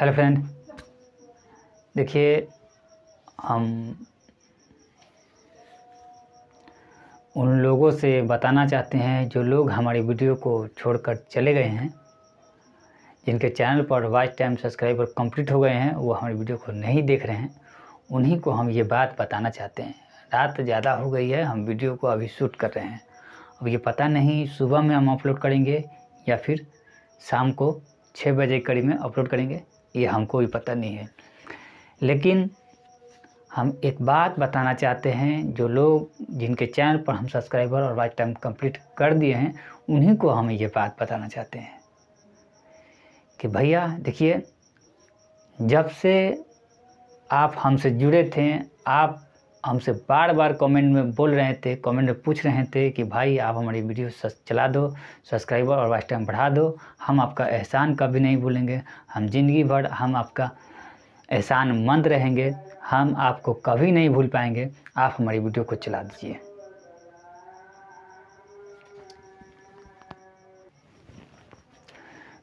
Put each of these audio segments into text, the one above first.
hello friend देखिए हम उन लोगों से बताना चाहते हैं जो लोग हमारी वीडियो को छोड़कर चले गए हैं जिनके चैनल पर वाच टाइम सब्सक्राइबर कंप्लीट हो गए हैं वो हमारी वीडियो को नहीं देख रहे हैं उन्हीं को हम ये बात बताना चाहते हैं रात ज़्यादा हो गई है हम वीडियो को अभी शूट कर रहे हैं अब ये पता नहीं सुबह में हम अपलोड करेंगे या फिर शाम को छः बजे करीब में अपलोड करेंगे ये हमको भी पता नहीं है लेकिन हम एक बात बताना चाहते हैं जो लोग जिनके चैनल पर हम सब्सक्राइबर और वाइट टाइम कंप्लीट कर दिए हैं उन्हीं को हम ये बात बताना चाहते हैं कि भैया देखिए जब से आप हमसे जुड़े थे आप हमसे बार बार कमेंट में बोल रहे थे कमेंट में पूछ रहे थे कि भाई आप हमारी वीडियो चला दो सब्सक्राइबर और वाइस टाइम बढ़ा दो हम आपका एहसान कभी नहीं भूलेंगे हम ज़िंदगी भर हम आपका एहसान मंद रहेंगे हम आपको कभी नहीं भूल पाएंगे आप हमारी वीडियो को चला दीजिए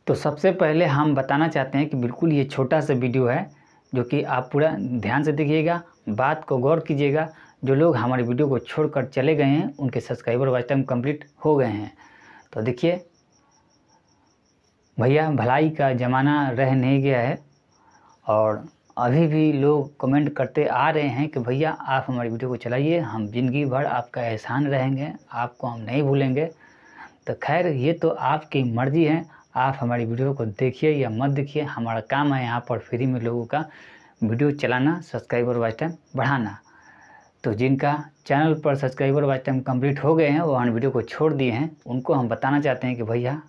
तो सबसे पहले हम बताना चाहते हैं कि बिल्कुल ये छोटा सा वीडियो है जो कि आप पूरा ध्यान से देखिएगा बात को गौर कीजिएगा जो लोग हमारे वीडियो को छोड़कर चले गए हैं उनके सब्सक्राइबर वाइज टाइम कम्प्लीट हो गए हैं तो देखिए भैया भलाई का ज़माना रह नहीं गया है और अभी भी लोग कमेंट करते आ रहे हैं कि भैया आप हमारी वीडियो को चलाइए हम ज़िंदगी भर आपका एहसान रहेंगे आपको हम नहीं भूलेंगे तो खैर ये तो आपकी मर्ज़ी है आप हमारी वीडियो को देखिए या मत देखिए हमारा काम है यहाँ पर फ्री में लोगों का वीडियो चलाना सब्सक्राइबर वाच टाइम बढ़ाना तो जिनका चैनल पर सब्सक्राइबर वाच टाइम कंप्लीट हो गए हैं वो हमने वीडियो को छोड़ दिए हैं उनको हम बताना चाहते हैं कि भैया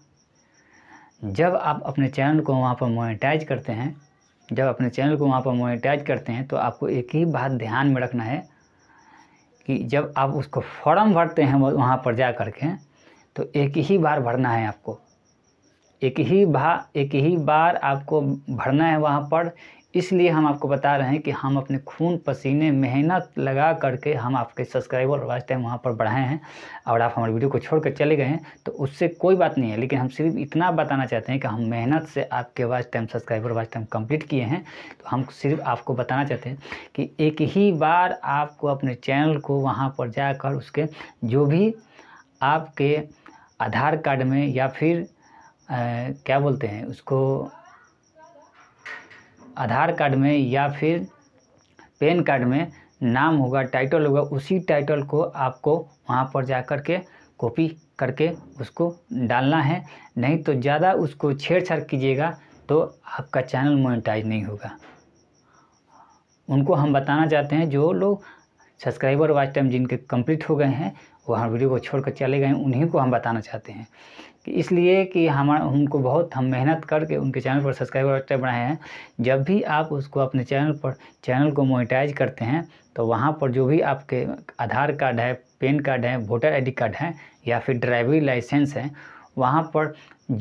जब आप अपने चैनल को वहाँ पर मोनेटाइज करते हैं जब अपने चैनल को वहाँ पर मोनेटाइज करते हैं तो आपको एक ही बात ध्यान में रखना है कि जब आप उसको फॉर्म भरते हैं वहाँ पर जा कर के तो एक ही बार भरना है आपको एक ही भा एक ही बार आपको भरना है वहाँ पर इसलिए हम आपको बता रहे हैं कि हम अपने खून पसीने मेहनत लगा करके हम आपके सब्सक्राइबर और वाच टाइम वहाँ पर बढ़ाए हैं और आप हमारे वीडियो को छोड़ कर चले गए हैं तो उससे कोई बात नहीं है लेकिन हम सिर्फ इतना बताना चाहते हैं कि हम मेहनत से आपके watch time subscriber watch time complete किए हैं तो हम सिर्फ आपको बताना चाहते हैं कि एक ही बार आपको अपने चैनल को वहाँ पर जाकर उसके जो भी आपके आधार कार्ड में या फिर आ, क्या बोलते हैं उसको आधार कार्ड में या फिर पैन कार्ड में नाम होगा टाइटल होगा उसी टाइटल को आपको वहाँ पर जा कर के कॉपी करके उसको डालना है नहीं तो ज़्यादा उसको छेड़छाड़ कीजिएगा तो आपका चैनल मोनेटाइज नहीं होगा उनको हम बताना चाहते हैं जो लोग सब्सक्राइबर वाच टाइम जिनके कंप्लीट हो गए हैं वहाँ वीडियो को छोड़कर चले गए उन्हीं को हम बताना चाहते हैं कि इसलिए कि हम उनको बहुत हम मेहनत करके उनके चैनल पर सब्सक्राइबर एक्टर बढ़ाए हैं जब भी आप उसको अपने चैनल पर चैनल को मोनिटाइज करते हैं तो वहाँ पर जो भी आपके आधार कार्ड है पेन कार्ड है वोटर आई कार्ड है या फिर ड्राइविंग लाइसेंस है वहाँ पर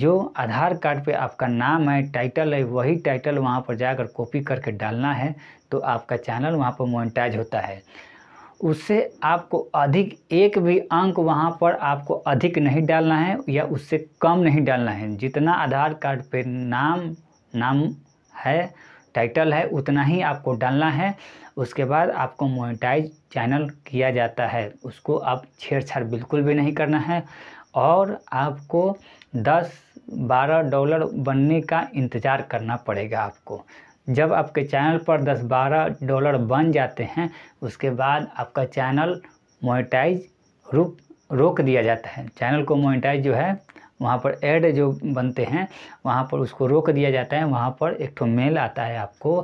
जो आधार कार्ड पे आपका नाम है टाइटल है वही टाइटल वहाँ पर जाकर कॉपी करके डालना है तो आपका चैनल वहाँ पर मोनिटाइज होता है उससे आपको अधिक एक भी अंक वहाँ पर आपको अधिक नहीं डालना है या उससे कम नहीं डालना है जितना आधार कार्ड पे नाम नाम है टाइटल है उतना ही आपको डालना है उसके बाद आपको मोनिटाइज चैनल किया जाता है उसको आप छेड़छाड़ बिल्कुल भी नहीं करना है और आपको 10 12 डॉलर बनने का इंतज़ार करना पड़ेगा आपको जब आपके चैनल पर 10-12 डॉलर बन जाते हैं उसके बाद आपका चैनल मोनेटाइज रुक रोक दिया जाता है चैनल को मोनेटाइज जो है वहाँ पर ऐड जो बनते हैं वहाँ पर उसको रोक दिया जाता है वहाँ पर एक ठो मेल आता है आपको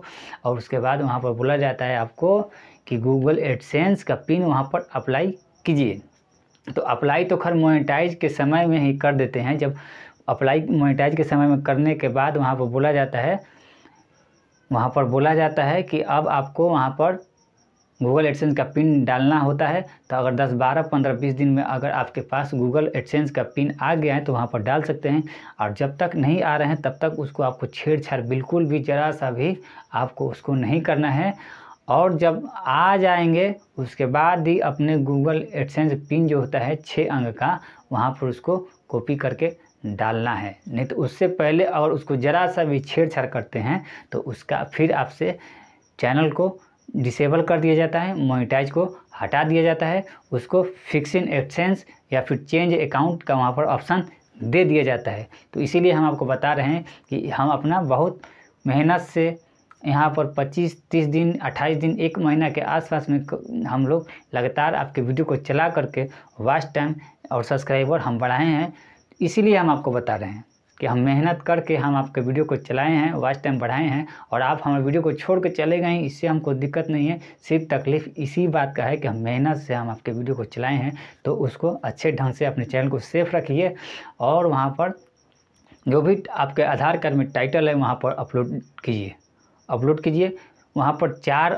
और उसके बाद वहाँ पर बोला जाता है आपको कि गूगल एडसेंस का पिन वहाँ पर अप्लाई कीजिए तो अप्लाई तो खैर मोनेटाइज के समय में ही कर देते हैं जब अप्लाई मोनेटाइज के समय में करने के बाद वहाँ पर बोला जाता है वहाँ पर बोला जाता है कि अब आपको वहाँ पर गूगल एडसेंस का पिन डालना होता है तो अगर 10, 12, 15, 20 दिन में अगर आपके पास गूगल एडसेंस का पिन आ गया है तो वहाँ पर डाल सकते हैं और जब तक नहीं आ रहे हैं तब तक उसको आपको छेड़छाड़ बिल्कुल भी ज़रा सा भी आपको उसको नहीं करना है और जब आ जाएंगे उसके बाद ही अपने गूगल एडसेंस पिन जो होता है छः अंक का वहाँ पर उसको कॉपी करके डालना है नहीं तो उससे पहले अगर उसको ज़रा सा भी छेड़छाड़ करते हैं तो उसका फिर आपसे चैनल को डिसेबल कर दिया जाता है मोनिटाइज को हटा दिया जाता है उसको फिक्सिंग एक्सचेंज या फिर चेंज अकाउंट का वहाँ पर ऑप्शन दे दिया जाता है तो इसीलिए हम आपको बता रहे हैं कि हम अपना बहुत मेहनत से यहाँ पर 25 30 दिन 28 दिन एक महीना के आसपास में हम लोग लगातार आपके वीडियो को चला करके वास्ट टाइम और सब्सक्राइबर हम बढ़ाए हैं इसीलिए हम आपको बता रहे हैं कि हम मेहनत करके हम आपके वीडियो को चलाए हैं वॉच टाइम बढ़ाए हैं और आप हमारे वीडियो को छोड़ कर चले गए इससे हमको दिक्कत नहीं है सिर्फ तकलीफ इसी बात का है कि हम मेहनत से हम आपके वीडियो को चलाए हैं तो उसको अच्छे ढंग से अपने चैनल को सेफ रखिए और वहाँ पर जो भी आपके आधार कार्ड में टाइटल है वहाँ पर अपलोड कीजिए अपलोड कीजिए वहाँ पर चार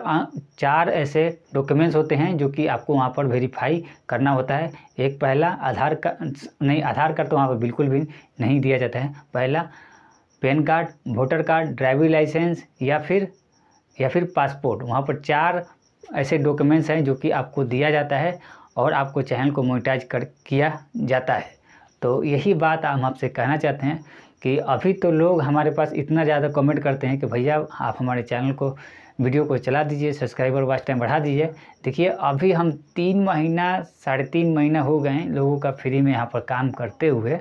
चार ऐसे डॉक्यूमेंट्स होते हैं जो कि आपको वहाँ पर वेरीफाई करना होता है एक पहला आधार का नहीं आधार कार्ड तो वहाँ पर बिल्कुल भी नहीं दिया जाता है पहला PAN card voter card driving licence या फिर या फिर पासपोर्ट वहाँ पर चार ऐसे डॉक्यूमेंट्स हैं जो कि आपको दिया जाता है और आपको चैनल को मोनिटाइज कर किया जाता है तो यही बात हम आपसे कहना चाहते हैं कि अभी तो लोग हमारे पास इतना ज़्यादा कमेंट करते हैं कि भैया आप हमारे चैनल को वीडियो को चला दीजिए सब्सक्राइबर वाच टाइम बढ़ा दीजिए देखिए अभी हम तीन महीना साढ़े तीन महीना हो गए हैं लोगों का फ्री में यहाँ पर काम करते हुए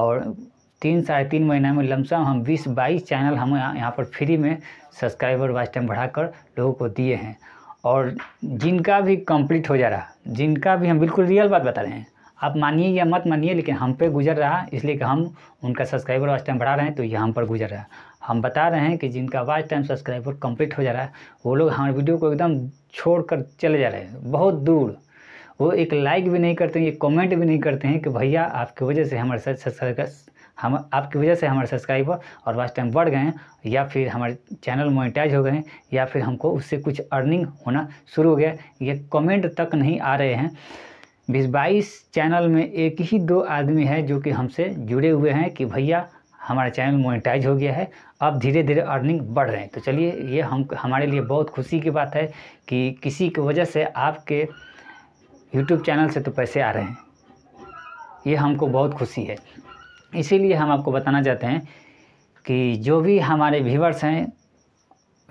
और तीन साढ़े तीन महीना में लमसम हम बीस बाईस चैनल हम यहाँ पर फ्री में सब्सक्राइबर वाच टाइम बढ़ाकर लोगों को दिए हैं और जिनका भी कंप्लीट हो जा रहा जिनका भी हम बिल्कुल रियल बात बता रहे हैं आप मानिए या मत मानिए लेकिन हम पे गुजर रहा इसलिए कि हम उनका सब्सक्राइबर वाच टाइम बढ़ा रहे हैं तो ये हम पर गुजर रहा है हम बता रहे हैं कि जिनका वाच टाइम सब्सक्राइबर कंप्लीट हो जा रहा है वो लोग हमारे वीडियो को एकदम छोड़ कर चले जा रहे हैं बहुत दूर वो एक लाइक भी नहीं करते हैं एक कॉमेंट भी नहीं करते हैं कि भैया आपकी वजह से हमारे सब्सक्राइबर हम आपकी वजह से हमारे सब्सक्राइबर और वाच टाइम बढ़ गए हैं या फिर हमारे चैनल मोनिटाइज हो गए हैं या फिर हमको उससे कुछ अर्निंग होना शुरू हो गया ये कमेंट तक नहीं आ रहे हैं बीस बाईस चैनल में एक ही दो आदमी है जो कि हमसे जुड़े हुए हैं कि भैया हमारा चैनल मोनेटाइज हो गया है अब धीरे धीरे अर्निंग बढ़ रहे हैं तो चलिए ये हम हमारे लिए बहुत खुशी की बात है कि किसी की वजह से आपके यूट्यूब चैनल से तो पैसे आ रहे हैं ये हमको बहुत खुशी है इसीलिए हम आपको बताना चाहते हैं कि जो भी हमारे व्यूवर्स हैं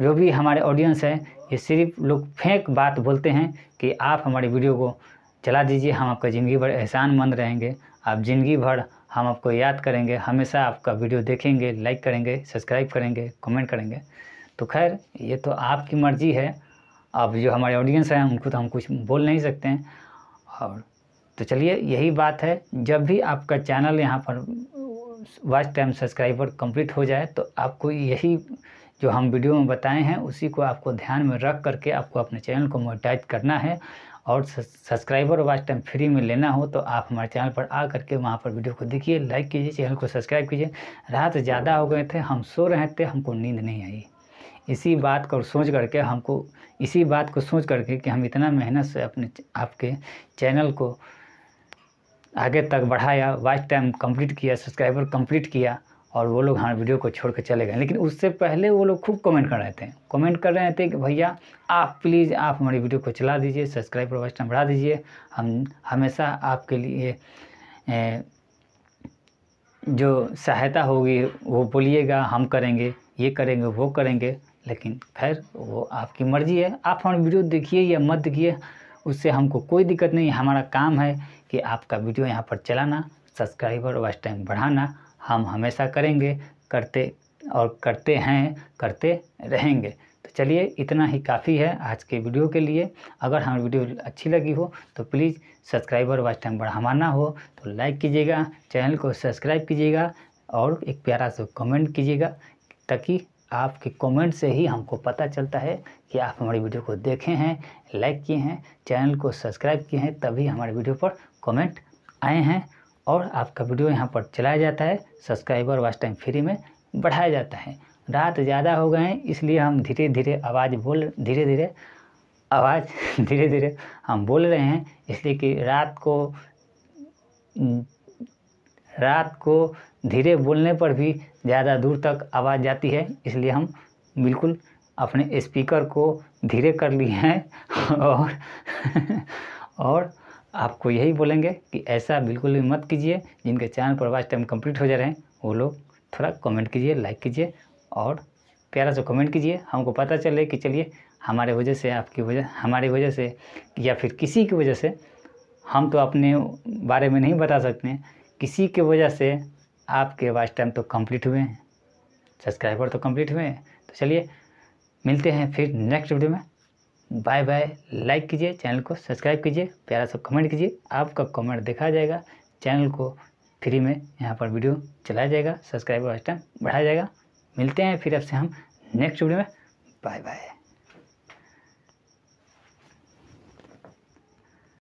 जो भी हमारे ऑडियंस हैं ये सिर्फ लोग फेंक बात बोलते हैं कि आप हमारी वीडियो को चला दीजिए हम आपका ज़िंदगी भर एहसान मंद रहेंगे आप ज़िंदगी भर हम आपको याद करेंगे हमेशा आपका वीडियो देखेंगे लाइक करेंगे सब्सक्राइब करेंगे कमेंट करेंगे तो खैर ये तो आपकी मर्ज़ी है अब जो हमारे ऑडियंस हैं उनको तो हम कुछ बोल नहीं सकते हैं और तो चलिए यही बात है जब भी आपका चैनल यहाँ पर वाच टाइम सब्सक्राइबर कंप्लीट हो जाए तो आपको यही जो हम वीडियो में बताए हैं उसी को आपको ध्यान में रख करके आपको अपने चैनल को मोटाइज करना है और सब्सक्राइबर वाच टाइम फ्री में लेना हो तो आप हमारे चैनल पर आ करके वहाँ पर वीडियो को देखिए लाइक कीजिए चैनल को सब्सक्राइब कीजिए रात ज़्यादा हो गए थे हम सो रहे थे हमको नींद नहीं आई इसी बात को सोच करके हमको इसी बात को सोच करके कि हम इतना मेहनत से अपने आपके चैनल को आगे तक बढ़ाया वाच टाइम कंप्लीट किया सब्सक्राइबर कंप्लीट किया और वो लोग हाँ वीडियो को छोड़ कर चले गए लेकिन उससे पहले वो लोग खूब कमेंट कर रहे थे कमेंट कर रहे थे कि भैया आप प्लीज़ आप हमारी वीडियो को चला दीजिए सब्सक्राइब और टाइम बढ़ा दीजिए हम हमेशा आपके लिए ए, जो सहायता होगी वो बोलिएगा हम करेंगे ये करेंगे वो करेंगे लेकिन खैर वो आपकी मर्ज़ी है आप हमारी वीडियो देखिए या मत देखिए उससे हमको कोई दिक्कत नहीं हमारा काम है कि आपका वीडियो यहाँ पर चलाना सब्सक्राइबर वॉच टाइम बढ़ाना हम हमेशा करेंगे करते और करते हैं करते रहेंगे तो चलिए इतना ही काफ़ी है आज के वीडियो के लिए अगर हमारी वीडियो अच्छी लगी हो तो प्लीज़ सब्सक्राइबर वाच टाइम बढ़ाना हो तो लाइक कीजिएगा चैनल को सब्सक्राइब कीजिएगा और एक प्यारा सा कमेंट कीजिएगा ताकि आपके कमेंट से ही हमको पता चलता है कि आप हमारी वीडियो को देखे हैं लाइक किए हैं चैनल को सब्सक्राइब किए हैं तभी हमारे वीडियो पर कमेंट आए हैं और आपका वीडियो यहाँ पर चलाया जाता है सब्सक्राइबर वास्ट टाइम फ्री में बढ़ाया जाता है रात ज़्यादा हो गए हैं इसलिए हम धीरे धीरे आवाज़ बोल धीरे धीरे आवाज़ धीरे धीरे हम बोल रहे हैं इसलिए कि रात को रात को धीरे बोलने पर भी ज़्यादा दूर तक आवाज़ जाती है इसलिए हम बिल्कुल अपने स्पीकर को धीरे कर लिए हैं और और आपको यही बोलेंगे कि ऐसा बिल्कुल भी मत कीजिए जिनके चैनल पर वाच टाइम कंप्लीट हो जा रहे हैं वो लोग थोड़ा कमेंट कीजिए लाइक कीजिए और प्यारा से कमेंट कीजिए हमको पता चले कि चलिए हमारे वजह से आपकी वजह हमारी वजह से या फिर किसी की वजह से हम तो अपने बारे में नहीं बता सकते किसी के वजह से आपके वाच टाइम तो कम्प्लीट हुए हैं सब्सक्राइबर तो कम्प्लीट हुए हैं तो चलिए मिलते हैं फिर नेक्स्ट वीडियो में बाय बाय लाइक कीजिए चैनल को सब्सक्राइब कीजिए प्यारा सब कमेंट कीजिए आपका कमेंट देखा जाएगा चैनल को फ्री में यहाँ पर वीडियो चलाया जाएगा सब्सक्राइबर टाइम बढ़ाया जाएगा मिलते हैं फिर आपसे हम नेक्स्ट वीडियो में बाय बाय